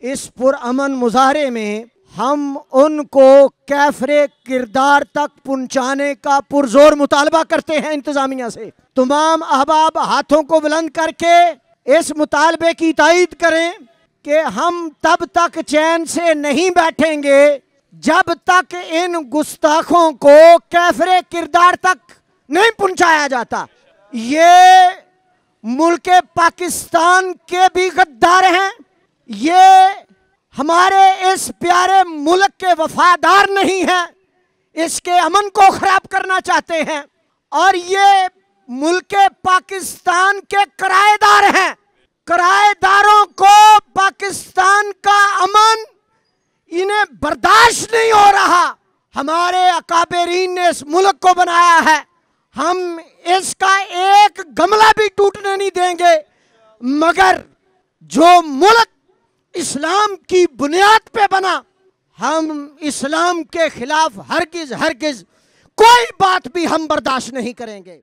इस पुरान मुजाहरे में हम उनको कैफरे किरदार तक पहुँचाने का पुरजोर मुतालबा करते हैं इंतज़ामिया से तमाम अहबाब हाथों को बुलंद करके इस मुतालबे की तइद करें कि हम तब तक चैन से नहीं बैठेंगे जब तक इन गुस्ताखों को कैफरे किरदार तक नहीं पहुंचाया जाता ये मुल्क पाकिस्तान के भी गद्दार हैं ये हमारे इस प्यारे मुल्क के वफादार नहीं हैं इसके अमन को ख़राब करना चाहते हैं और ये मुल्क पाकिस्तान के किराएदार हैं किराएदारों को पाकिस्तान का अमन इन्हें बर्दाश्त नहीं हो रहा हमारे अकाबरीन ने इस मुल्क को बनाया है हम इसका एक गमला भी टूटने नहीं देंगे मगर जो मुल्क इस्लाम की बुनियाद पे बना हम इस्लाम के खिलाफ हरगिज हरगिज कोई बात भी हम बर्दाश्त नहीं करेंगे